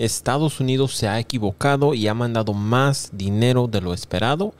Estados Unidos se ha equivocado y ha mandado más dinero de lo esperado.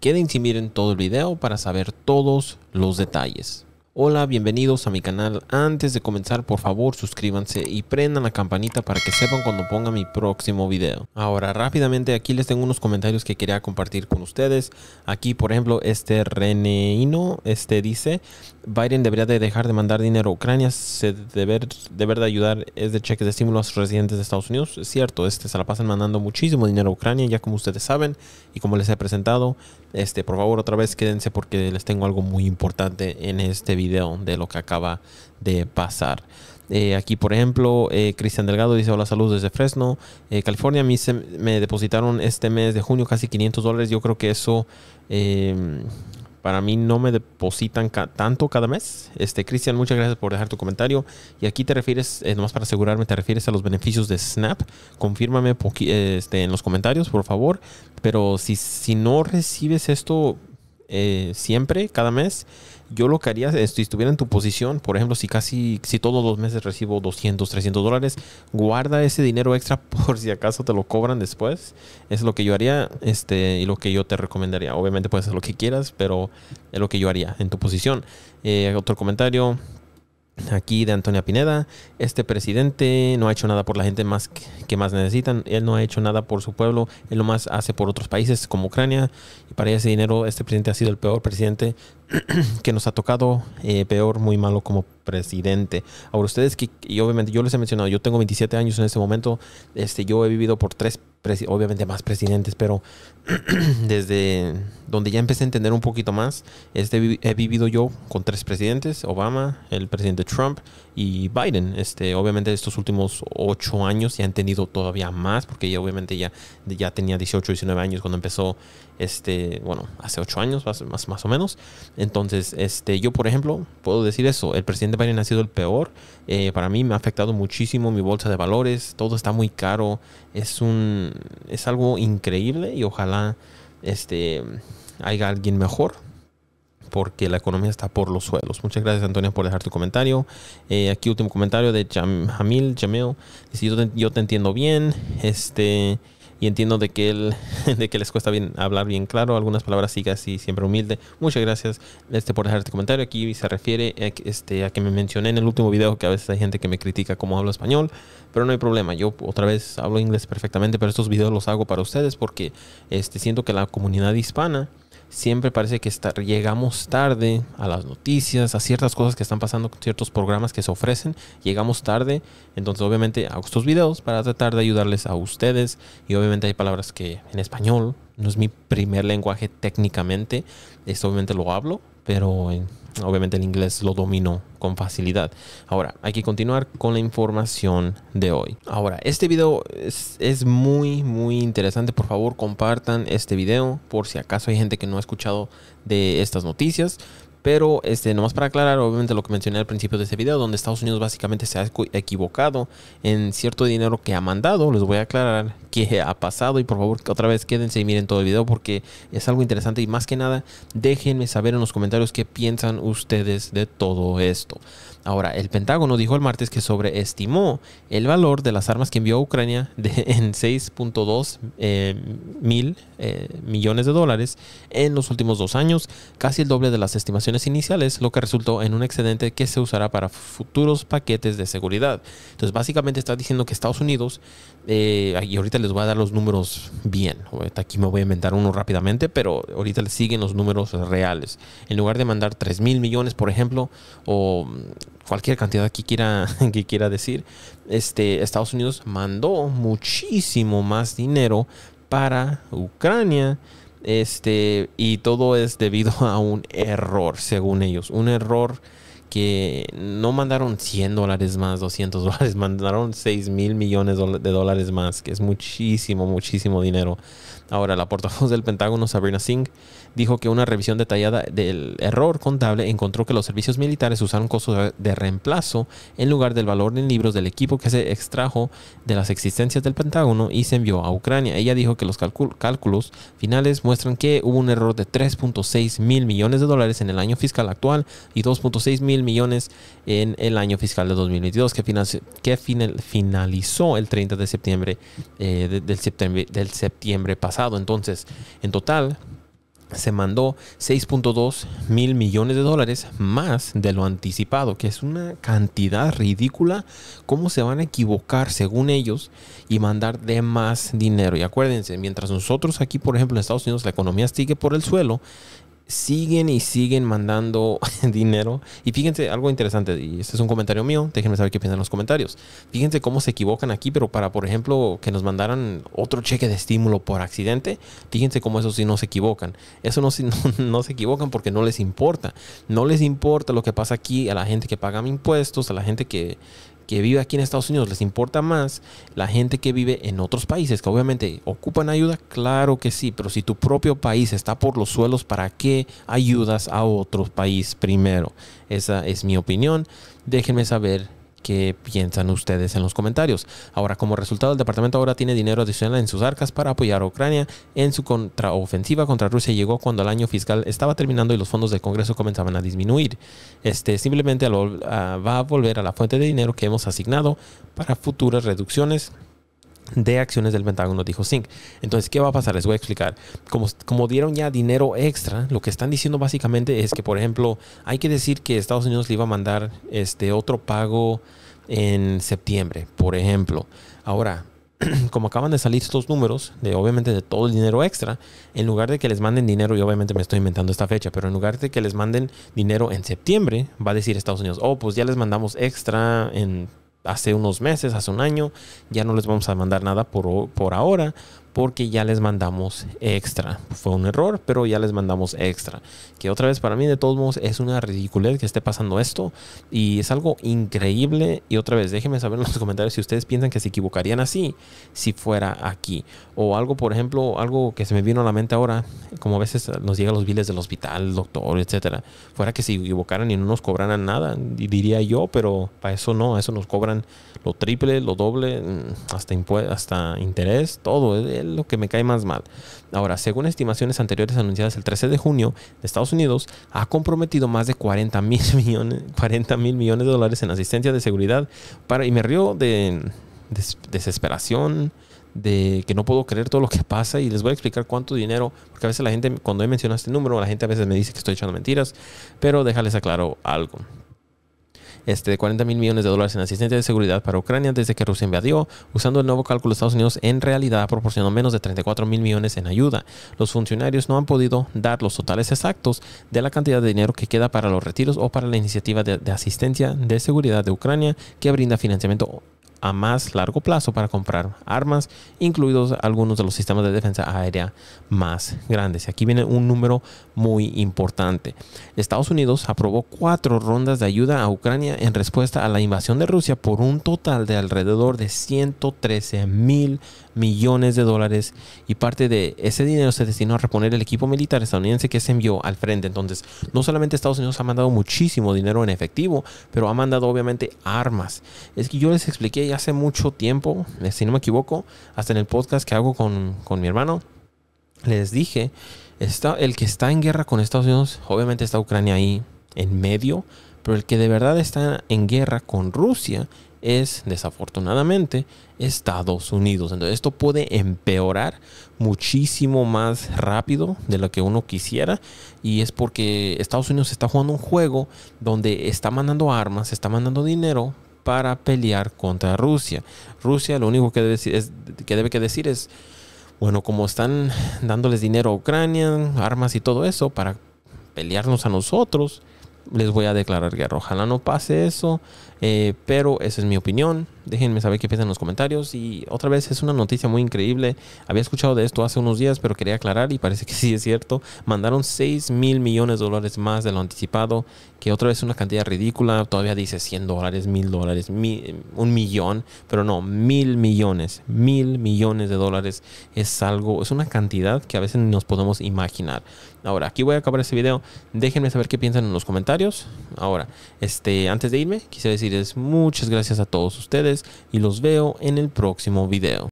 Quédense y miren todo el video para saber todos los detalles. Hola, bienvenidos a mi canal. Antes de comenzar, por favor, suscríbanse y prendan la campanita para que sepan cuando ponga mi próximo video. Ahora, rápidamente, aquí les tengo unos comentarios que quería compartir con ustedes. Aquí, por ejemplo, este Reneino, este dice, Biden debería de dejar de mandar dinero a Ucrania, se deber, deber de ayudar es de cheques de estímulo a sus residentes de Estados Unidos. Es cierto, este, se la pasan mandando muchísimo dinero a Ucrania, ya como ustedes saben, y como les he presentado, este, por favor, otra vez quédense porque les tengo algo muy importante en este video de lo que acaba de pasar. Eh, aquí, por ejemplo, eh, Cristian Delgado dice, hola, salud desde Fresno, eh, California. A mí se, me depositaron este mes de junio casi 500 dólares. Yo creo que eso, em, para mí, no me depositan tanto cada mes. Este, Cristian, muchas gracias por dejar tu comentario. Y aquí te refieres, más para asegurarme, te refieres a los beneficios de Snap. Confírmame este, en los comentarios, por favor. Pero si, si no recibes esto siempre, cada mes, yo lo que haría, si estuviera en tu posición, por ejemplo, si casi, si todos los meses recibo 200, 300 dólares, guarda ese dinero extra por si acaso te lo cobran después. Es lo que yo haría este, y lo que yo te recomendaría. Obviamente puedes hacer lo que quieras, pero es lo que yo haría en tu posición. Eh, otro comentario. Aquí de Antonia Pineda, este presidente no ha hecho nada por la gente más que más necesitan, él no ha hecho nada por su pueblo, él lo más hace por otros países como Ucrania y para ese dinero este presidente ha sido el peor presidente que nos ha tocado, eh, peor, muy malo como presidente. Ahora ustedes que, y obviamente yo les he mencionado, yo tengo 27 años en este momento, este, yo he vivido por tres, obviamente más presidentes, pero desde donde ya empecé a entender un poquito más. Este, he vivido yo con tres presidentes, Obama, el presidente Trump y Biden. Este, obviamente estos últimos ocho años ya han tenido todavía más, porque ya obviamente ya, ya tenía 18, 19 años cuando empezó, este, bueno, hace ocho años más, más, o menos. Entonces, este, yo por ejemplo puedo decir eso, el presidente Biden ha sido el peor. Eh, para mí me ha afectado muchísimo mi bolsa de valores, todo está muy caro, es, un, es algo increíble y ojalá este haya alguien mejor porque la economía está por los suelos. Muchas gracias, Antonio, por dejar tu comentario. Eh, aquí último comentario de Jamil Jameo yo te, entiendo bien, este, y entiendo de que, él, de que les cuesta bien hablar bien claro. Algunas palabras sigas así, siempre humilde. Muchas gracias este, por dejar tu comentario. Aquí se refiere a, este, a que me mencioné en el último video que a veces hay gente que me critica cómo hablo español, pero no hay problema. Yo otra vez hablo inglés perfectamente, pero estos videos los hago para ustedes porque este, siento que la comunidad hispana siempre parece que llegamos tarde a las noticias, a ciertas cosas que están pasando con ciertos programas que se ofrecen, llegamos tarde, entonces obviamente hago estos videos para tratar de ayudarles a ustedes y obviamente hay palabras que en español no es mi primer lenguaje técnicamente, esto obviamente lo hablo, pero eh, obviamente el inglés lo dominó con facilidad. Ahora, hay que continuar con la información de hoy. Ahora, este video es, es, muy, muy interesante. Por favor, compartan este video por si acaso hay gente que no ha escuchado de estas noticias. Pero este, nomás para aclarar, obviamente lo que mencioné al principio de este video, donde Estados Unidos básicamente se ha equivocado en cierto dinero que ha mandado, les voy a aclarar qué ha pasado y por favor otra vez quédense y miren todo el video porque es algo interesante y más que nada déjenme saber en los comentarios qué piensan ustedes de todo esto. Ahora, el Pentágono dijo el martes que sobreestimó el valor de las armas que envió a Ucrania en 6.2 eh, mil eh, millones de dólares en los últimos dos años, casi el doble de las estimaciones iniciales, lo que resultó en un excedente que se usará para futuros paquetes de seguridad. Entonces, básicamente está diciendo que Estados Unidos, eh, y ahorita les voy a dar los números bien, aquí me voy a inventar uno rápidamente, pero ahorita les siguen los números reales. En lugar de mandar 3 mil millones, por ejemplo, o cualquier cantidad que quiera, que quiera decir, este, Estados Unidos mandó muchísimo más dinero para Ucrania este, y todo es debido a un error, según ellos. Un error que no mandaron 100 dólares más, 200 dólares, mandaron 6 mil millones de dólares más, que es muchísimo, muchísimo dinero. Ahora, la portavoz del Pentágono, Sabrina Singh, dijo que una revisión detallada del error contable encontró que los servicios militares usaron costos de reemplazo en lugar del valor en libros del equipo que se extrajo de las existencias del Pentágono y se envió a Ucrania. Ella dijo que los cálculos finales muestran que hubo un error de 3.6 mil millones de dólares en el año fiscal actual y 2.6 mil millones en el año fiscal de 2022 que, finalizó el 30 de eh, septiembre, del septiembre pasado. Entonces, en total, se mandó 6.2 mil millones de dólares más de lo anticipado, que es una cantidad ridícula. ¿Cómo se van a equivocar según ellos y mandar de más dinero? Y acuérdense, mientras nosotros aquí, por ejemplo, en Estados Unidos, la economía sigue por el suelo, siguen y siguen mandando dinero. Y fíjense algo interesante, y este es un comentario mío, déjenme saber qué piensan en los comentarios. Fíjense cómo se equivocan aquí, pero para, por ejemplo, que nos mandaran otro cheque de estímulo por accidente, fíjense cómo eso sí no se equivocan. Eso no, no se equivocan porque no les importa. No les importa lo que pasa aquí a la gente que paga impuestos, a la gente que, que vive aquí en Estados Unidos les importa más la gente que vive en otros países, que obviamente ocupan ayuda, claro que sí, pero si tu propio país está por los suelos, ¿para qué ayudas a otro país primero? Esa es mi opinión. Déjenme saber qué piensan ustedes en los comentarios. Ahora, como resultado, el departamento ahora tiene dinero adicional en sus arcas para apoyar a Ucrania en su contraofensiva contra Rusia. Llegó cuando el año fiscal estaba terminando y los fondos del Congreso comenzaban a disminuir. Este simplemente ah, va a volver a la fuente de dinero que hemos asignado para futuras reducciones de acciones del Pentágono, dijo Zink. Entonces, ¿qué va a pasar? Les voy a explicar. Como, como dieron ya dinero extra, lo que están diciendo básicamente es que, por ejemplo, hay que decir que Estados Unidos le iba a mandar este otro pago en septiembre, por ejemplo. Ahora, como acaban de salir estos números, de obviamente de todo el dinero extra, en lugar de que les manden dinero, y obviamente me estoy inventando esta fecha, pero en lugar de que les manden dinero en septiembre, va a decir Estados Unidos, oh, pues ya les mandamos extra en hace unos meses, hace un año, ya no les vamos a mandar nada por, por ahora porque ya les mandamos extra. Fue un error, pero ya les mandamos extra. Que otra vez para mí de todos modos es una ridiculez que esté pasando esto y es algo increíble. Y otra vez déjenme saber en los comentarios si ustedes piensan que se equivocarían así si fuera aquí. O algo, por ejemplo, algo que se me vino a la mente ahora, como a veces nos llegan los biles del hospital, doctor, etcétera. Fuera que se equivocaran y no nos cobraran nada, diría yo, pero para eso no, eso nos cobran lo triple, lo doble, mm, hasta, hasta interés, todo. Eh, lo que me cae más mal. Ahora, según estimaciones anteriores anunciadas el 13 de junio, Estados Unidos ha comprometido más de 40 mil millones, 40 mil millones de dólares en asistencia de seguridad para, y me río de desesperación, de que no puedo creer todo lo que pasa y les voy a explicar cuánto dinero, porque a veces la gente, cuando me menciona este número, la gente a veces me dice que estoy echando mentiras, pero déjales aclaro algo este, de 40 mil millones de dólares en asistencia de seguridad para Ucrania desde que Rusia invadió. Usando el nuevo cálculo, Estados Unidos en realidad proporcionó menos de 34 mil millones en ayuda. Los funcionarios no han podido dar los totales exactos de la cantidad de dinero que queda para los retiros o para la iniciativa de, de asistencia de seguridad de Ucrania que brinda financiamiento a más largo plazo para comprar armas, incluidos algunos de los sistemas de defensa aérea más grandes. Y aquí viene un número muy importante. Estados Unidos aprobó cuatro rondas de ayuda a Ucrania en respuesta a la invasión de Rusia por un total de alrededor de 113 mil millones de dólares y parte de ese dinero se destinó a reponer el equipo militar estadounidense que se envió al frente. Entonces, no solamente Estados Unidos ha mandado muchísimo dinero en efectivo, pero ha mandado obviamente armas. Es que yo les expliqué hace mucho tiempo, eh, si no me equivoco, hasta en el podcast que hago con, mi hermano, les dije, está, el que está en guerra con Estados Unidos, obviamente está Ucrania ahí en medio, pero el que de verdad está en guerra con Rusia es, desafortunadamente, Estados Unidos. Entonces esto puede empeorar muchísimo más rápido de lo que uno quisiera y es porque Estados Unidos está jugando un juego donde está mandando armas, está mandando dinero para pelear contra Rusia. Rusia lo único que debe decir es, que que decir es, bueno, como están dándoles dinero a Ucrania, armas y todo eso para pelearnos a nosotros, les voy a declarar guerra. Ojalá no pase eso, eh, pero esa es mi opinión. Déjenme saber qué piensan en los comentarios. Y otra vez es una noticia muy increíble. Había escuchado de esto hace unos días, pero quería aclarar y parece que sí es cierto. Mandaron seis mil millones de dólares más de lo anticipado, que otra vez es una cantidad ridícula. Todavía dice 100 dólares, 1000 dólares, un millón, pero no, mil millones, mil millones de dólares es algo, es una cantidad que a veces nos podemos imaginar. Ahora, aquí voy a acabar este video. Déjenme saber qué piensan en los comentarios. Ahora, este, antes de irme, quise decirles muchas gracias a todos ustedes y los veo en el próximo video.